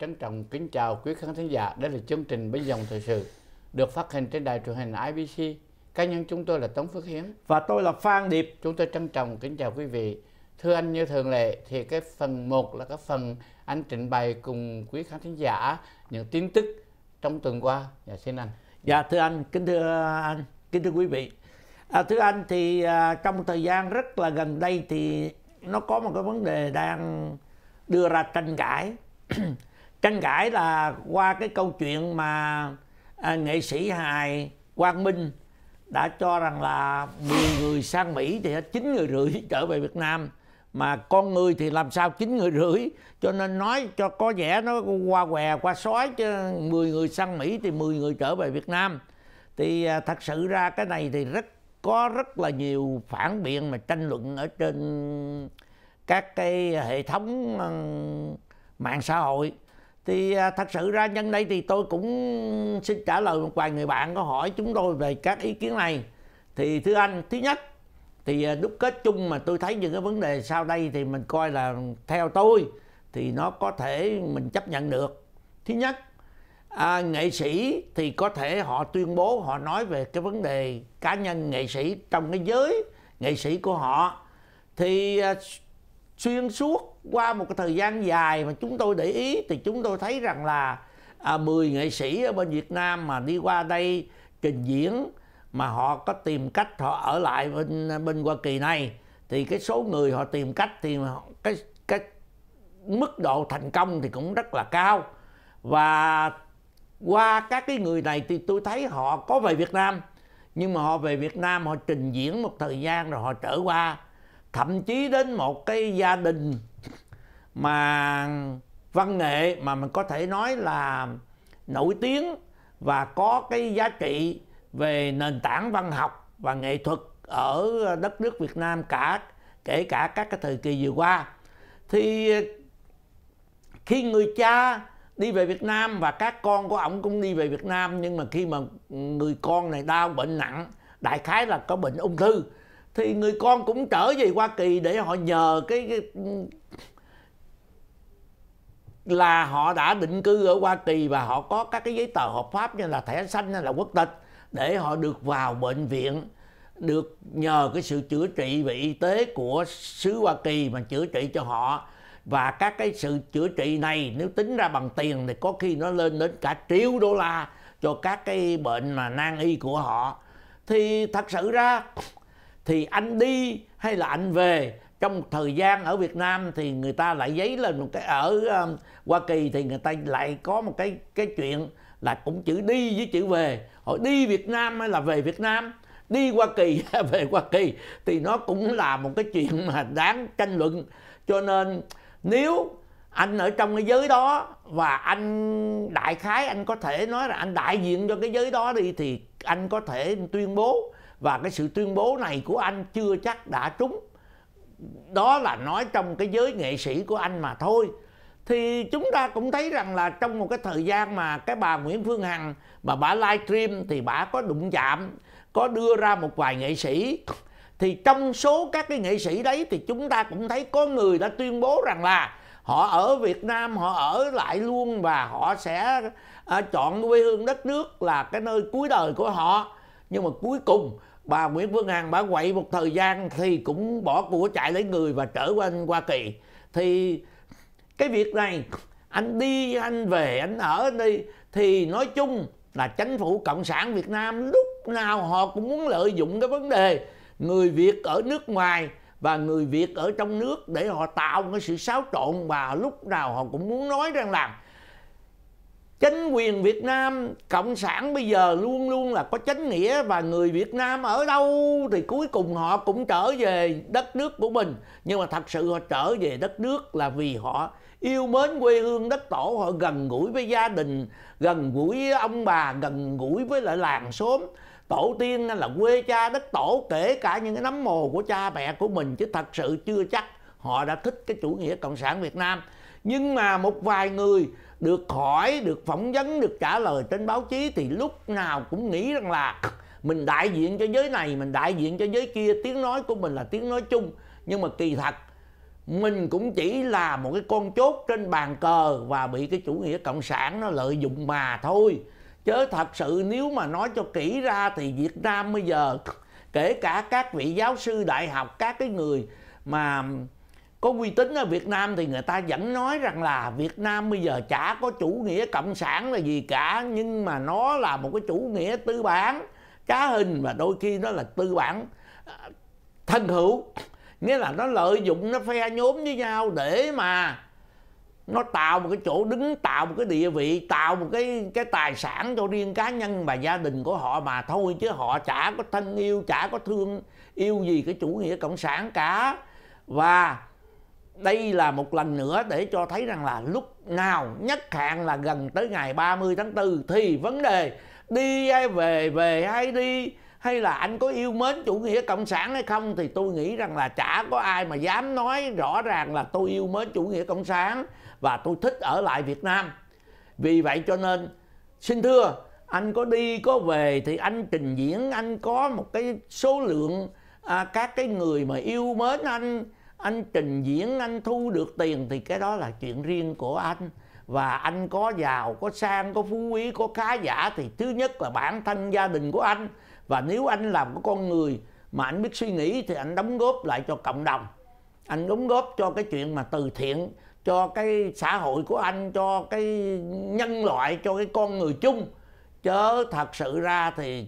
Trân trọng kính chào quý khán thính giả. Đây là chương trình Bên dòng thời sự được phát hình trên đài truyền hình IBC. Cá nhân chúng tôi là Tống Phước Hiến và tôi là Phan Điệp. Chúng tôi trân trọng kính chào quý vị. Thưa anh như thường lệ thì cái phần 1 là cái phần anh trình bày cùng quý khán thính giả những tin tức trong tuần qua. Dạ xin anh. Dạ thưa anh, kính thưa anh, kính thưa quý vị. À, thưa anh thì à, trong thời gian rất là gần đây thì nó có một cái vấn đề đang đưa ra tranh cãi tranh cãi là qua cái câu chuyện mà à, nghệ sĩ hài quang minh đã cho rằng là 10 người sang mỹ thì chín người rưỡi trở về việt nam mà con người thì làm sao chín người rưỡi cho nên nói cho có vẻ nó qua què qua sói chứ 10 người sang mỹ thì 10 người trở về việt nam thì à, thật sự ra cái này thì rất có rất là nhiều phản biện mà tranh luận ở trên các cái hệ thống mạng xã hội thì à, thật sự ra nhân đây thì tôi cũng xin trả lời một vài người bạn có hỏi chúng tôi về các ý kiến này thì thứ anh thứ nhất thì à, đúc kết chung mà tôi thấy những cái vấn đề sau đây thì mình coi là theo tôi thì nó có thể mình chấp nhận được thứ nhất à, nghệ sĩ thì có thể họ tuyên bố họ nói về cái vấn đề cá nhân nghệ sĩ trong cái giới nghệ sĩ của họ thì à, xuyên suốt qua một cái thời gian dài mà chúng tôi để ý thì chúng tôi thấy rằng là à, 10 nghệ sĩ ở bên Việt Nam mà đi qua đây trình diễn mà họ có tìm cách họ ở lại bên bên Hoa Kỳ này thì cái số người họ tìm cách thì cái cái mức độ thành công thì cũng rất là cao và qua các cái người này thì tôi thấy họ có về Việt Nam nhưng mà họ về Việt Nam họ trình diễn một thời gian rồi họ trở qua thậm chí đến một cái gia đình mà văn nghệ mà mình có thể nói là nổi tiếng và có cái giá trị về nền tảng văn học và nghệ thuật ở đất nước Việt Nam cả kể cả các cái thời kỳ vừa qua thì khi người cha đi về Việt Nam và các con của ông cũng đi về Việt Nam nhưng mà khi mà người con này đau bệnh nặng đại khái là có bệnh ung thư thì người con cũng trở về Hoa Kỳ để họ nhờ cái, cái là họ đã định cư ở Hoa Kỳ và họ có các cái giấy tờ hợp pháp như là thẻ xanh hay là quốc tịch để họ được vào bệnh viện được nhờ cái sự chữa trị về y tế của xứ Hoa Kỳ mà chữa trị cho họ và các cái sự chữa trị này nếu tính ra bằng tiền thì có khi nó lên đến cả triệu đô la cho các cái bệnh mà nan y của họ thì thật sự ra thì anh đi hay là anh về trong một thời gian ở Việt Nam thì người ta lại giấy lên một cái ở um, Hoa Kỳ thì người ta lại có một cái cái chuyện là cũng chữ đi với chữ về họ đi Việt Nam hay là về Việt Nam đi Hoa Kỳ về Hoa Kỳ thì nó cũng là một cái chuyện mà đáng tranh luận cho nên nếu anh ở trong cái giới đó và anh đại khái anh có thể nói là anh đại diện cho cái giới đó đi thì anh có thể tuyên bố và cái sự tuyên bố này của anh chưa chắc đã trúng đó là nói trong cái giới nghệ sĩ của anh mà thôi thì chúng ta cũng thấy rằng là trong một cái thời gian mà cái bà Nguyễn Phương Hằng mà bà livestream thì bà có đụng chạm có đưa ra một vài nghệ sĩ thì trong số các cái nghệ sĩ đấy thì chúng ta cũng thấy có người đã tuyên bố rằng là họ ở Việt Nam họ ở lại luôn và họ sẽ ờ, chọn quê hương đất nước là cái nơi cuối đời của họ nhưng mà cuối cùng bà Nguyễn Phương Hằng bà quậy một thời gian thì cũng bỏ của chạy lấy người và trở qua Hoa Kỳ thì cái việc này anh đi anh về anh ở anh đi thì nói chung là chính phủ cộng sản Việt Nam lúc nào họ cũng muốn lợi dụng cái vấn đề người Việt ở nước ngoài và người Việt ở trong nước để họ tạo cái sự xáo trộn và lúc nào họ cũng muốn nói rằng là chính quyền Việt Nam cộng sản bây giờ luôn luôn là có chánh nghĩa và người Việt Nam ở đâu thì cuối cùng họ cũng trở về đất nước của mình nhưng mà thật sự họ trở về đất nước là vì họ yêu mến quê hương đất tổ họ gần gũi với gia đình gần gũi với ông bà gần gũi với lại làng xóm tổ tiên là quê cha đất tổ kể cả những cái nấm mồ của cha mẹ của mình chứ thật sự chưa chắc họ đã thích cái chủ nghĩa cộng sản Việt Nam nhưng mà một vài người được hỏi được phỏng vấn được trả lời trên báo chí thì lúc nào cũng nghĩ rằng là mình đại diện cho giới này mình đại diện cho giới kia tiếng nói của mình là tiếng nói chung nhưng mà kỳ thật mình cũng chỉ là một cái con chốt trên bàn cờ và bị cái chủ nghĩa cộng sản nó lợi dụng mà thôi chớ thật sự nếu mà nói cho kỹ ra thì việt nam bây giờ kể cả các vị giáo sư đại học các cái người mà có uy tín ở Việt Nam thì người ta vẫn nói rằng là Việt Nam bây giờ chả có chủ nghĩa cộng sản là gì cả nhưng mà nó là một cái chủ nghĩa tư bản cá hình và đôi khi nó là tư bản à, thân hữu nghĩa là nó lợi dụng nó phe nhóm với nhau để mà nó tạo một cái chỗ đứng tạo một cái địa vị tạo một cái cái tài sản cho riêng cá nhân và gia đình của họ mà thôi chứ họ chả có thân yêu chả có thương yêu gì cái chủ nghĩa cộng sản cả và đây là một lần nữa để cho thấy rằng là lúc nào nhất hạn là gần tới ngày 30 tháng 4 thì vấn đề đi hay về về hay đi hay là anh có yêu mến chủ nghĩa cộng sản hay không thì tôi nghĩ rằng là chả có ai mà dám nói rõ ràng là tôi yêu mến chủ nghĩa cộng sản và tôi thích ở lại Việt Nam. Vì vậy cho nên xin thưa anh có đi có về thì anh trình diễn anh có một cái số lượng à, các cái người mà yêu mến anh anh trình diễn anh thu được tiền thì cái đó là chuyện riêng của anh và anh có giàu có sang có phú quý có khá giả thì thứ nhất là bản thân gia đình của anh và nếu anh làm một con người mà anh biết suy nghĩ thì anh đóng góp lại cho cộng đồng anh đóng góp cho cái chuyện mà từ thiện cho cái xã hội của anh cho cái nhân loại cho cái con người chung chớ thật sự ra thì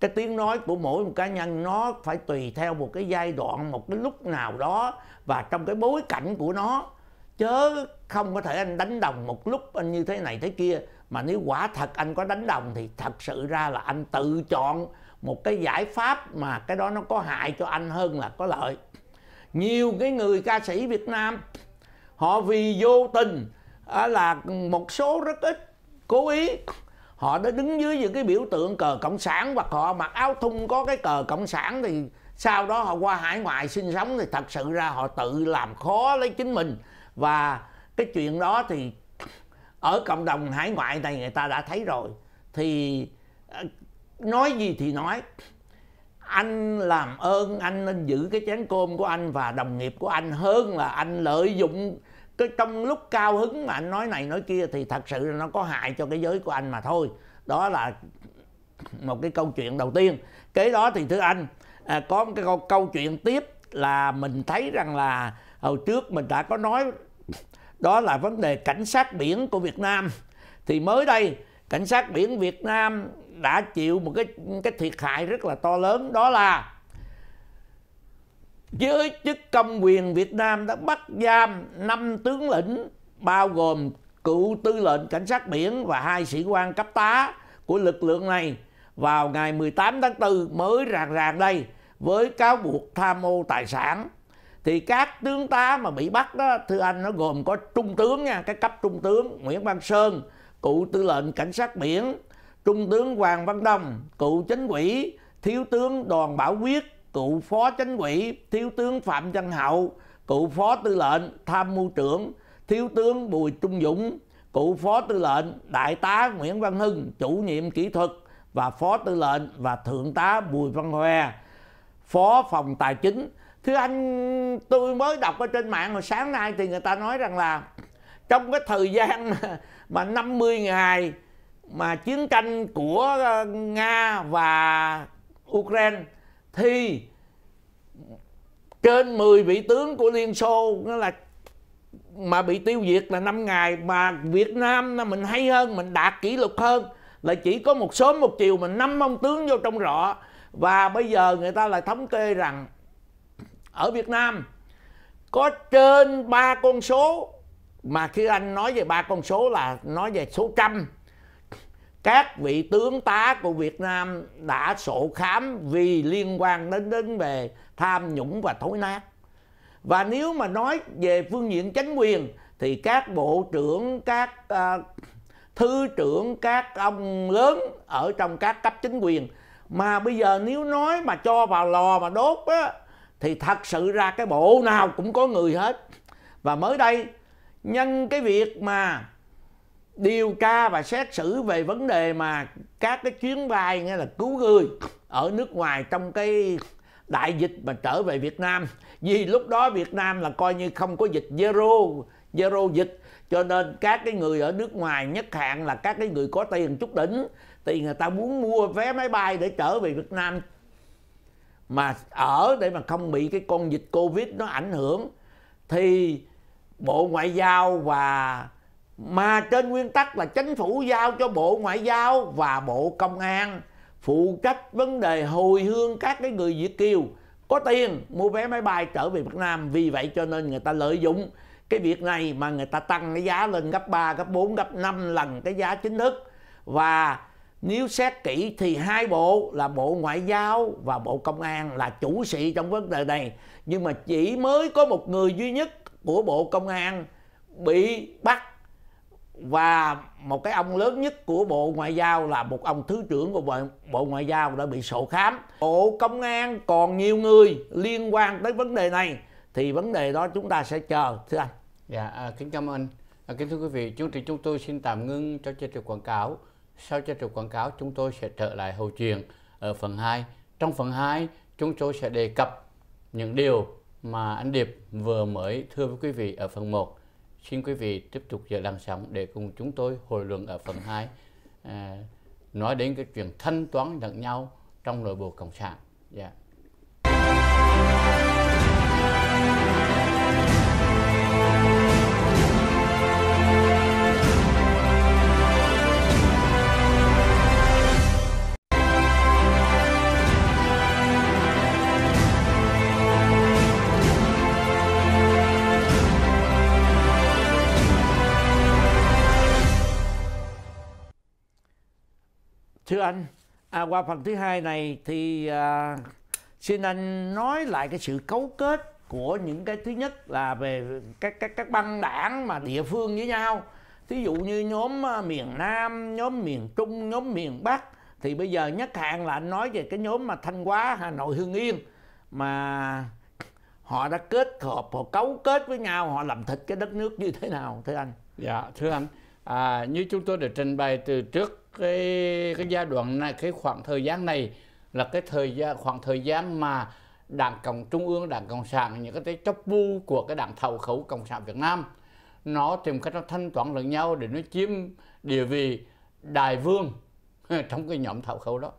cái tiếng nói của mỗi một cá nhân nó phải tùy theo một cái giai đoạn một cái lúc nào đó và trong cái bối cảnh của nó chớ không có thể anh đánh đồng một lúc anh như thế này thế kia mà nếu quả thật anh có đánh đồng thì thật sự ra là anh tự chọn một cái giải pháp mà cái đó nó có hại cho anh hơn là có lợi nhiều cái người ca sĩ Việt Nam họ vì vô tình là một số rất ít cố ý họ đã đứng dưới những cái biểu tượng cờ cộng sản hoặc họ mặc áo thun có cái cờ cộng sản thì sau đó họ qua hải ngoại sinh sống thì thật sự ra họ tự làm khó lấy chính mình và cái chuyện đó thì ở cộng đồng hải ngoại này người ta đã thấy rồi thì ờ, nói gì thì nói anh làm ơn anh nên giữ cái chén cơm của anh và đồng nghiệp của anh hơn là anh lợi dụng cái trong lúc cao hứng mà anh nói này nói kia thì thật sự là nó có hại cho cái giới của anh mà thôi đó là một cái câu chuyện đầu tiên kế đó thì thưa anh à, có một cái câu, câu chuyện tiếp là mình thấy rằng là hồi trước mình đã có nói đó là vấn đề cảnh sát biển của Việt Nam thì mới đây cảnh sát biển Việt Nam đã chịu một cái cái thiệt hại rất là to lớn đó là giới chức công quyền Việt Nam đã bắt giam năm tướng lĩnh bao gồm cựu tư lệnh cảnh sát biển và hai sĩ quan cấp tá của lực lượng này vào ngày 18 tháng 4 mới ràng ràng đây với cáo buộc tham ô tài sản thì các tướng tá mà bị bắt đó thưa anh nó gồm có trung tướng nha cái cấp trung tướng Nguyễn Văn Sơn cựu tư lệnh cảnh sát biển trung tướng Hoàng Văn Đông cựu chính quỹ thiếu tướng Đoàn Bảo Quyết cựu phó chánh quỹ thiếu tướng phạm văn hậu cựu phó tư lệnh tham mưu trưởng thiếu tướng bùi trung dũng cựu phó tư lệnh đại tá nguyễn văn hưng chủ nhiệm kỹ thuật và phó tư lệnh và thượng tá bùi văn hoa phó phòng tài chính thưa anh tôi mới đọc ở trên mạng hồi sáng nay thì người ta nói rằng là trong cái thời gian mà 50 ngày mà chiến tranh của ờ, Nga và Ukraine thì trên 10 vị tướng của Liên Xô nó là mà bị tiêu diệt là 5 ngày mà Việt Nam là mình hay hơn mình đạt kỷ lục hơn là chỉ có một sớm một chiều mình năm ông tướng vô trong rọ và bây giờ người ta lại thống kê rằng ở Việt Nam có trên ba con số mà khi anh nói về ba con số là nói về số trăm các vị tướng tá của Việt Nam đã sổ khám vì liên quan đến đến về tham nhũng và thối nát. Và nếu mà nói về phương diện chính quyền thì các bộ trưởng, các à, thư trưởng, các ông lớn ở trong các cấp chính quyền mà bây giờ nếu nói mà cho vào lò mà đốt á, thì thật sự ra cái bộ nào cũng có người hết. Và mới đây nhân cái việc mà điều tra và xét xử về vấn đề mà các cái chuyến bay nghĩa là cứu người ở nước ngoài trong cái đại dịch mà trở về Việt Nam vì lúc đó Việt Nam là coi như không có dịch zero zero dịch cho nên các cái người ở nước ngoài nhất hạn là các cái người có tiền chút đỉnh thì người ta muốn mua vé máy bay để trở về Việt Nam mà ở để mà không bị cái con dịch Covid nó ảnh hưởng thì Bộ Ngoại giao và mà trên nguyên tắc là chính phủ giao cho bộ ngoại giao và bộ công an phụ trách vấn đề hồi hương các cái người việt kiều có tiền mua vé máy bay trở về Việt Nam vì vậy cho nên người ta lợi dụng cái việc này mà người ta tăng cái giá lên gấp 3, gấp 4, gấp 5 lần cái giá chính thức và nếu xét kỹ thì hai bộ là Bộ Ngoại giao và Bộ Công an là chủ sĩ trong vấn đề này nhưng mà chỉ mới có một người duy nhất của Bộ Công an bị bắt và một cái ông lớn nhất của bộ ngoại giao là một ông thứ trưởng của bộ, bộ ngoại giao đã bị sổ khám bộ công an còn nhiều người liên quan tới vấn đề này thì vấn đề đó chúng ta sẽ chờ thưa anh dạ à, kính cảm ơn à, kính thưa quý vị chương trình chúng tôi xin tạm ngưng cho chương trình quảng cáo sau chương trình quảng cáo chúng tôi sẽ trở lại hậu chuyện ở phần 2 trong phần 2 chúng tôi sẽ đề cập những điều mà anh Điệp vừa mới thưa với quý vị ở phần 1 Xin quý vị tiếp tục giờ đang sóng để cùng chúng tôi hồi luận ở phần 2 à, nói đến cái chuyện thanh toán lẫn nhau trong nội bộ Cộng sản. Yeah. Dạ. thưa anh à, qua phần thứ hai này thì à, xin anh nói lại cái sự cấu kết của những cái thứ nhất là về các các các băng đảng mà địa phương với nhau thí dụ như nhóm à, miền Nam nhóm miền Trung nhóm miền Bắc thì bây giờ nhất hạn là anh nói về cái nhóm mà Thanh Hóa Hà Nội Hương Yên mà họ đã kết hợp họ cấu kết với nhau họ làm thịt cái đất nước như thế nào thưa anh dạ thưa anh à, như chúng tôi đã trình bày từ trước cái cái giai đoạn này cái khoảng thời gian này là cái thời gian khoảng thời gian mà đảng cộng trung ương đảng cộng sản những cái chấp bu của cái đảng thầu khẩu cộng sản việt nam nó tìm cách nó thanh toán lẫn nhau để nó chiếm địa vị đại vương trong cái nhóm thầu khẩu đó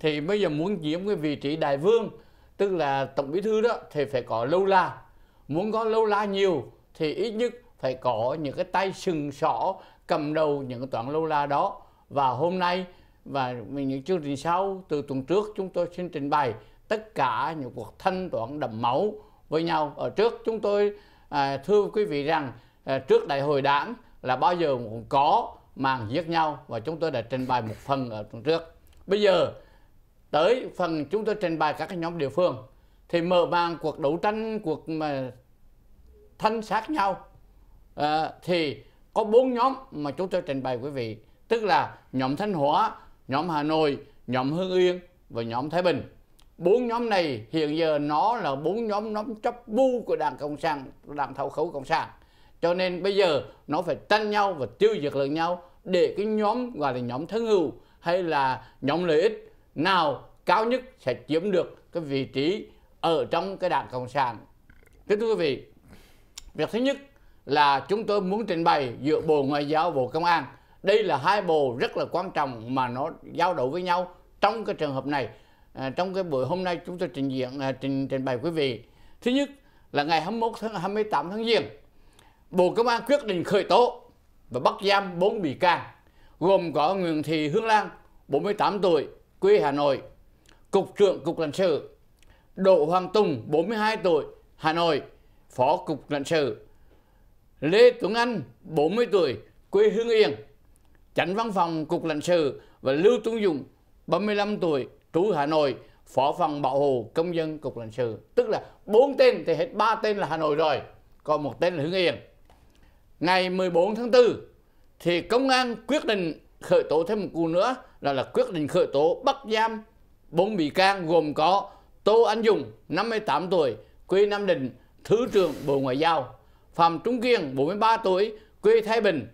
thì bây giờ muốn chiếm cái vị trí đại vương tức là tổng bí thư đó thì phải có lâu la muốn có lâu la nhiều thì ít nhất phải có những cái tay sừng sỏ cầm đầu những cái toán lâu la đó và hôm nay và những chương trình sau từ tuần trước chúng tôi xin trình bày tất cả những cuộc thanh toán đậm máu với nhau ở trước chúng tôi à, thưa quý vị rằng à, trước đại hội đảng là bao giờ cũng có màn giết nhau và chúng tôi đã trình bày một phần ở tuần trước bây giờ tới phần chúng tôi trình bày các nhóm địa phương thì mở màn cuộc đấu tranh cuộc mà thanh sát nhau à, thì có bốn nhóm mà chúng tôi trình bày quý vị tức là nhóm Thanh Hóa, nhóm Hà Nội, nhóm hương Yên và nhóm Thái Bình. Bốn nhóm này hiện giờ nó là bốn nhóm nắm chấp bu của Đảng Cộng sản, Đảng Thảo khấu Cộng sản. Cho nên bây giờ nó phải tranh nhau và tiêu diệt lẫn nhau để cái nhóm gọi là nhóm thân hữu hay là nhóm lợi ích nào cao nhất sẽ chiếm được cái vị trí ở trong cái Đảng Cộng sản. Kính thưa quý vị, việc thứ nhất là chúng tôi muốn trình bày giữa Bộ Ngoại giao Bộ Công an đây là hai bộ rất là quan trọng mà nó giao đấu với nhau trong cái trường hợp này à, trong cái buổi hôm nay chúng tôi trình diện à, trình trình bày quý vị thứ nhất là ngày 21 tháng 28 tháng giêng bộ công an quyết định khởi tố và bắt giam bốn bị can gồm có Nguyễn Thị Hương Lan 48 tuổi quê Hà Nội cục trưởng cục lãnh sự Đỗ Hoàng Tùng 42 tuổi Hà Nội phó cục lãnh sự Lê Tuấn Anh 40 tuổi quê Hương Yên chánh văn phòng cục lãnh sự và Lưu Tuấn Dùng 35 tuổi trú Hà Nội phó phòng bảo hộ công dân cục lãnh sự tức là bốn tên thì hết ba tên là Hà Nội rồi còn một tên là Hưng Yên ngày 14 tháng 4 thì công an quyết định khởi tố thêm một cụ nữa là là quyết định khởi tố bắt giam bốn bị can gồm có Tô Anh Dũng 58 tuổi quê Nam Định thứ trưởng Bộ Ngoại giao Phạm Trung Kiên 43 tuổi quê Thái Bình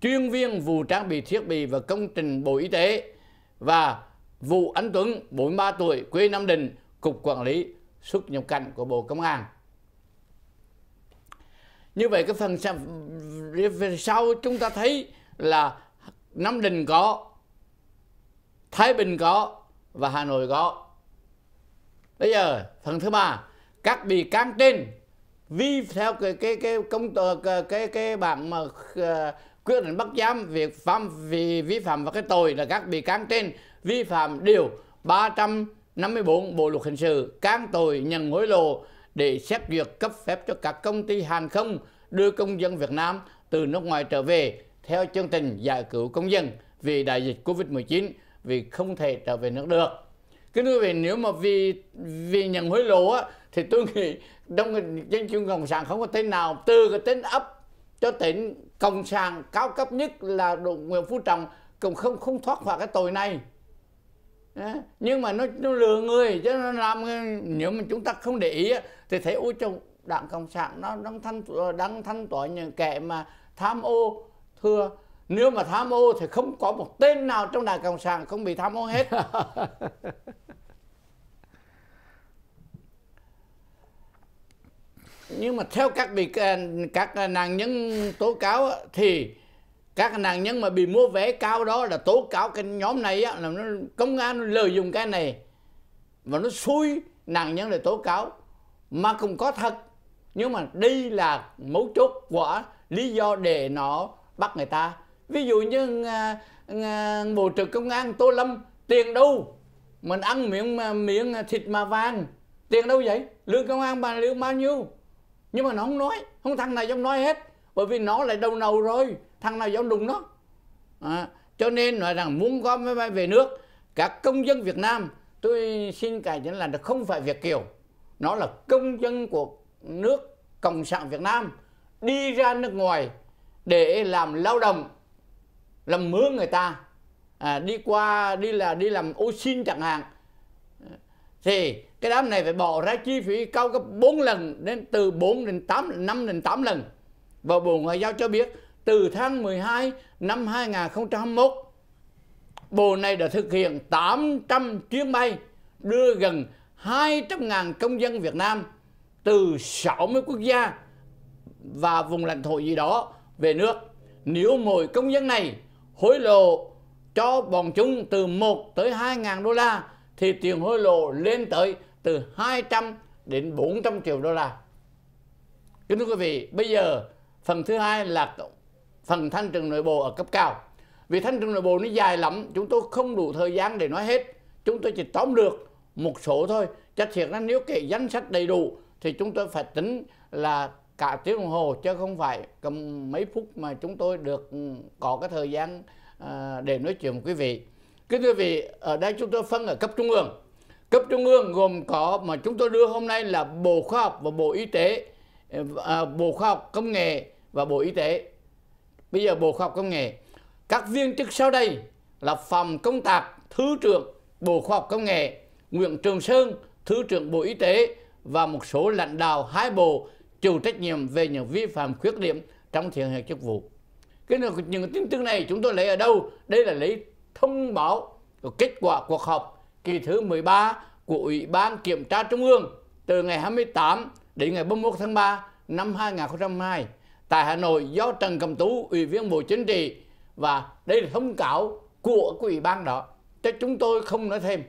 chuyên viên vụ trang bị thiết bị và công trình Bộ Y tế và vụ Anh Tuấn, 43 tuổi, quê Nam Định, Cục Quản lý xuất nhập cảnh của Bộ Công an. Như vậy cái phần sau, chúng ta thấy là Nam Định có, Thái Bình có và Hà Nội có. Bây giờ phần thứ ba, các bị can trên vi theo cái cái cái công tờ cái cái, cái bảng mà quyết định bắt giam việc phạm vì vi phạm và cái tội là các bị can trên vi phạm điều 354 Bộ luật hình sự can tội nhận hối lộ để xét duyệt cấp phép cho các công ty hàng không đưa công dân Việt Nam từ nước ngoài trở về theo chương trình giải cứu công dân vì đại dịch Covid-19 vì không thể trở về nước được. Cái quý vị, nếu mà vì vì nhận hối lộ á, thì tôi nghĩ trong dân chuyên cộng sản không có tên nào từ cái tên ấp cho tỉnh cộng sản cao cấp nhất là đội Nguyễn Phú Trọng cũng không không thoát khỏi cái tội này nhưng mà nó, nó lừa người chứ nó làm nếu mà chúng ta không để ý thì thấy ôi chồng đảng cộng sản nó đang thanh đang thanh tỏa những kẻ mà tham ô thưa nếu mà tham ô thì không có một tên nào trong đảng cộng sản không bị tham ô hết nhưng mà theo các bị à, các nạn nhân tố cáo thì các nạn nhân mà bị mua vé cao đó là tố cáo cái nhóm này á, là nó công an lợi dụng cái này và nó xui nạn nhân để tố cáo mà cũng có thật nhưng mà đây là mấu chốt của lý do để nó bắt người ta ví dụ như à, à, bộ trưởng công an tô lâm tiền đâu mình ăn miệng miệng thịt mà vàng tiền đâu vậy lương công an bà lương bao nhiêu nhưng mà nó không nói không thằng nào dám nói hết bởi vì nó lại đầu đầu rồi thằng nào dám đụng nó à, cho nên nói rằng muốn có máy bay về nước các công dân Việt Nam tôi xin cải chính là không phải Việt kiều nó là công dân của nước Cộng sản Việt Nam đi ra nước ngoài để làm lao động làm mướn người ta à, đi qua đi là đi làm ô xin chẳng hạn thì cái đám này phải bỏ ra chi phí cao gấp 4 lần đến từ 4 đến 8 5 đến 8 lần và Bộ Ngoại giao cho biết từ tháng 12 năm 2021 Bộ này đã thực hiện 800 chuyến bay đưa gần 200.000 công dân Việt Nam từ 60 quốc gia và vùng lãnh thổ gì đó về nước. Nếu mỗi công dân này hối lộ cho bọn chúng từ 1 tới 2.000 đô la thì tiền hối lộ lên tới từ 200 đến 400 triệu đô la. Kính thưa quý vị, bây giờ phần thứ hai là phần thanh trừng nội bộ ở cấp cao. Vì thanh trừng nội bộ nó dài lắm, chúng tôi không đủ thời gian để nói hết. Chúng tôi chỉ tóm được một số thôi. Chắc thiệt là nếu kể danh sách đầy đủ thì chúng tôi phải tính là cả tiếng đồng hồ chứ không phải cầm mấy phút mà chúng tôi được ừ, có cái thời gian ờ, để nói chuyện với quý vị. Kính thưa vị, ở đây chúng tôi phân ở cấp trung ương. Cấp trung ương gồm có mà chúng tôi đưa hôm nay là Bộ Khoa học và Bộ Y tế, à, Bộ Khoa học Công nghệ và Bộ Y tế. Bây giờ Bộ Khoa học Công nghệ. Các viên chức sau đây là Phòng Công tác Thứ trưởng Bộ Khoa học Công nghệ, Nguyễn Trường Sơn, Thứ trưởng Bộ Y tế và một số lãnh đạo hai bộ chịu trách nhiệm về những vi phạm khuyết điểm trong thi hành chức vụ. Cái những tin tức này chúng tôi lấy ở đâu? Đây là lấy thông báo kết quả cuộc họp kỳ thứ 13 của Ủy ban Kiểm tra Trung ương từ ngày 28 đến ngày 31 tháng 3 năm 2022 tại Hà Nội do Trần Cẩm Tú, Ủy viên Bộ Chính trị và đây là thông cáo của cái ủy ban đó. Thế chúng tôi không nói thêm.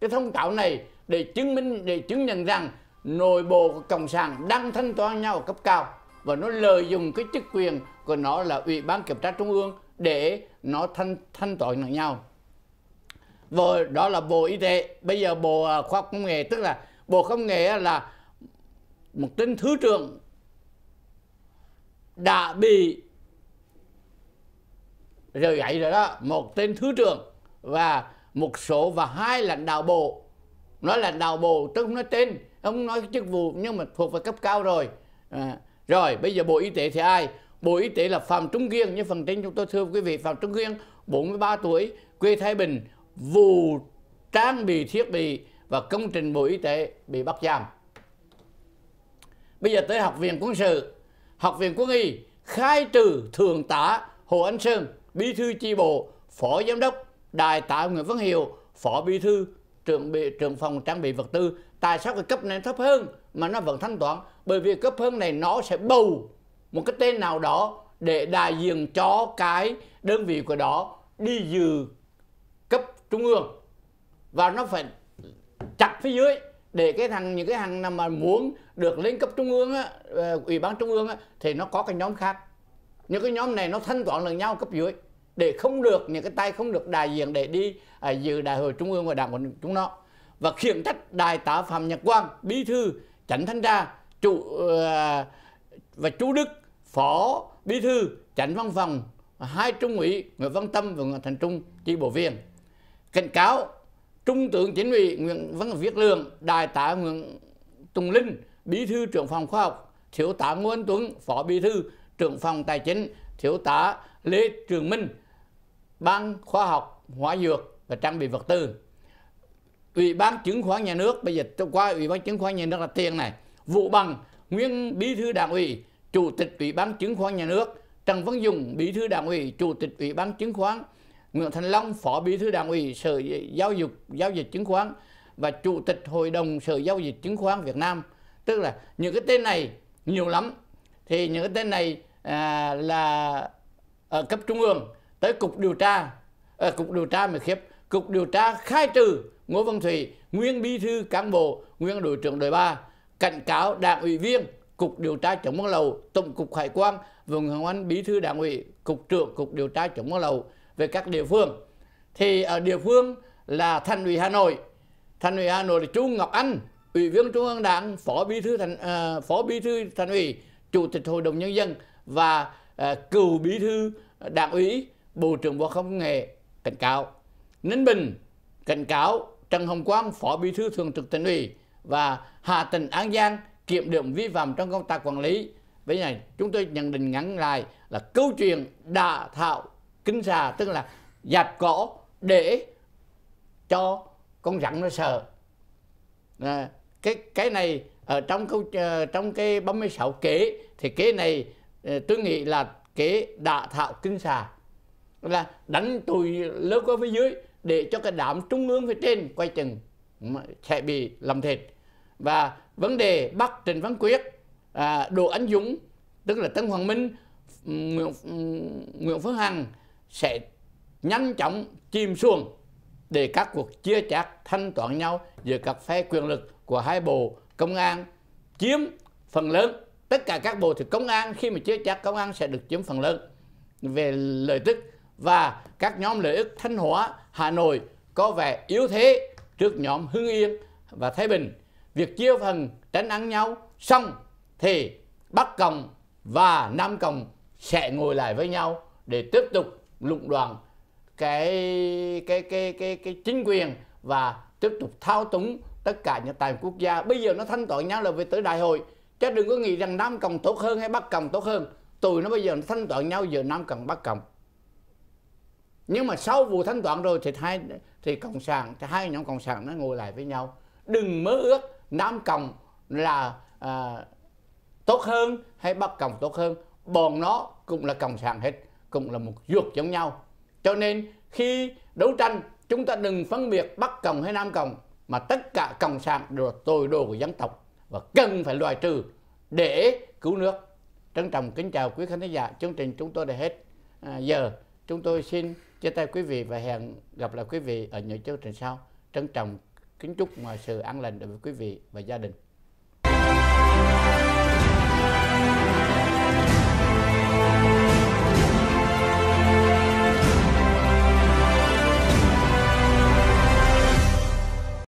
Cái thông cáo này để chứng minh, để chứng nhận rằng nội bộ của Cộng sản đang thanh toán nhau ở cấp cao và nó lợi dụng cái chức quyền của nó là Ủy ban Kiểm tra Trung ương để nó thanh thanh toán lẫn nhau và đó là bộ y tế bây giờ bộ à, khoa học công nghệ tức là bộ công nghệ là một tên thứ trưởng đã bị rời gãy rồi đó một tên thứ trưởng và một số và hai lãnh đạo bộ nói lãnh đạo bộ tức không nói tên không nói chức vụ nhưng mà thuộc về cấp cao rồi à, rồi bây giờ bộ y tế thì ai Bộ Y tế là Phạm Trung Kiên, như phần trên chúng tôi thưa quý vị, Phạm Trung Kiên, 43 tuổi, quê Thái Bình, vụ trang bị thiết bị và công trình Bộ Y tế bị bắt giam. Bây giờ tới Học viện Quân sự, Học viện Quân y khai trừ Thượng tá Hồ Anh Sơn, Bí thư chi bộ, Phó Giám đốc, Đại tá Nguyễn Văn Hiệu, Phó Bí thư, trưởng, bị, trưởng phòng trang bị vật tư. Tại sao cái cấp này thấp hơn mà nó vẫn thanh toán? Bởi vì cấp hơn này nó sẽ bầu một cái tên nào đó để đại diện cho cái đơn vị của đó đi dự cấp trung ương và nó phải chặt phía dưới để cái thằng những cái thằng mà muốn được lên cấp trung ương á, ờ, ủy ban trung ương á, thì nó có cái nhóm khác những cái nhóm này nó thanh toán lẫn nhau cấp dưới để không được những cái tay không được đại diện để đi à, dự đại hội trung ương và đảng của chúng nó và khiển trách đại tá phạm nhật quang bí thư chánh thanh tra chủ uh, và chú đức phó bí thư chánh văn phòng hai trung ủy Nguyễn Văn Tâm và Nguyễn Thành Trung chi bộ viên cảnh cáo trung tướng chính ủy Nguyễn Văn Viết Lương đại tá Nguyễn Tùng Linh bí thư trưởng phòng khoa học thiếu tá Ngô Anh Tuấn phó bí thư trưởng phòng tài chính thiếu tá Lê Trường Minh ban khoa học hóa dược và trang bị vật tư ủy ban chứng khoán nhà nước bây giờ qua ủy ban chứng khoán nhà nước là tiền này vụ bằng nguyên bí thư đảng ủy Chủ tịch Ủy ban Chứng khoán Nhà nước, Trần Văn Dung, Bí thư Đảng ủy, Chủ tịch Ủy ban Chứng khoán, Nguyễn Thành Long, Phó Bí thư Đảng ủy Sở Giao dục Giao dịch Chứng khoán và Chủ tịch Hội đồng Sở Giao dịch Chứng khoán Việt Nam. Tức là những cái tên này nhiều lắm. Thì những cái tên này à, là ở cấp trung ương tới cục điều tra, à, cục điều tra mà khiếp, cục điều tra khai trừ Ngô Văn Thủy, nguyên bí thư cán bộ, nguyên đội trưởng đội 3, cảnh cáo đảng ủy viên Cục Điều tra chống buôn lậu, Tổng cục Hải quan và Hồng Anh Bí thư Đảng ủy, Cục trưởng Cục Điều tra chống buôn lậu về các địa phương. Thì ở địa phương là Thành ủy Hà Nội, Thành ủy Hà Nội là Chu Ngọc Anh, Ủy viên Trung ương Đảng, Phó Bí thư Thành uh, Phó Bí thư Thành ủy, Chủ tịch Hội đồng nhân dân và uh, cựu Bí thư Đảng ủy, Bộ trưởng Bộ Công nghệ cảnh cáo. Ninh Bình cảnh cáo Trần Hồng Quang, Phó Bí thư Thường trực Thành ủy và Hà Tịnh An Giang kiểm điểm vi phạm trong công tác quản lý với này chúng tôi nhận định ngắn lại là câu chuyện đả thạo kinh xà tức là dạt cỏ để cho con rắn nó sợ à, cái cái này ở trong câu ờ, trong cái 36 kế thì kế này ờ, tôi nghĩ là kế đả thạo kinh xà là đánh tụi lớp qua phía dưới để cho cái đám trung ương phía trên quay chừng sẽ bị làm thịt và vấn đề bắt Trịnh Văn Quyết, à, Đồ Anh Dũng, tức là Tân Hoàng Minh, Nguyễn, Nguyễn Phương Hằng sẽ nhanh chóng chìm xuống để các cuộc chia chác thanh toán nhau giữa các phe quyền lực của hai bộ công an chiếm phần lớn tất cả các bộ thì công an khi mà chia chác công an sẽ được chiếm phần lớn về lợi tức và các nhóm lợi ích Thanh Hóa, Hà Nội có vẻ yếu thế trước nhóm Hưng Yên và Thái Bình việc chia phần tránh ăn nhau xong thì Bắc Cộng và Nam Cộng sẽ ngồi lại với nhau để tiếp tục lụng đoàn cái cái cái cái cái chính quyền và tiếp tục thao túng tất cả những tài quốc gia bây giờ nó thanh toán nhau là về tới đại hội chứ đừng có nghĩ rằng nam cộng tốt hơn hay bắc cộng tốt hơn tụi nó bây giờ nó thanh toán nhau giữa nam cộng bắc cộng nhưng mà sau vụ thanh toán rồi thì hai thì cộng sản thì hai nhóm cộng sản nó ngồi lại với nhau đừng mơ ước Nam Cộng là à, tốt hơn hay Bắc Cộng tốt hơn bọn nó cũng là cộng sản hết cũng là một ruột giống nhau cho nên khi đấu tranh chúng ta đừng phân biệt Bắc Cộng hay Nam Cộng mà tất cả cộng sản đều là tội đồ của dân tộc và cần phải loại trừ để cứu nước trân trọng kính chào quý khán giả chương trình chúng tôi đã hết à, giờ chúng tôi xin chia tay quý vị và hẹn gặp lại quý vị ở những chương trình sau trân trọng kính chúc mọi sự an lành đối với quý vị và gia đình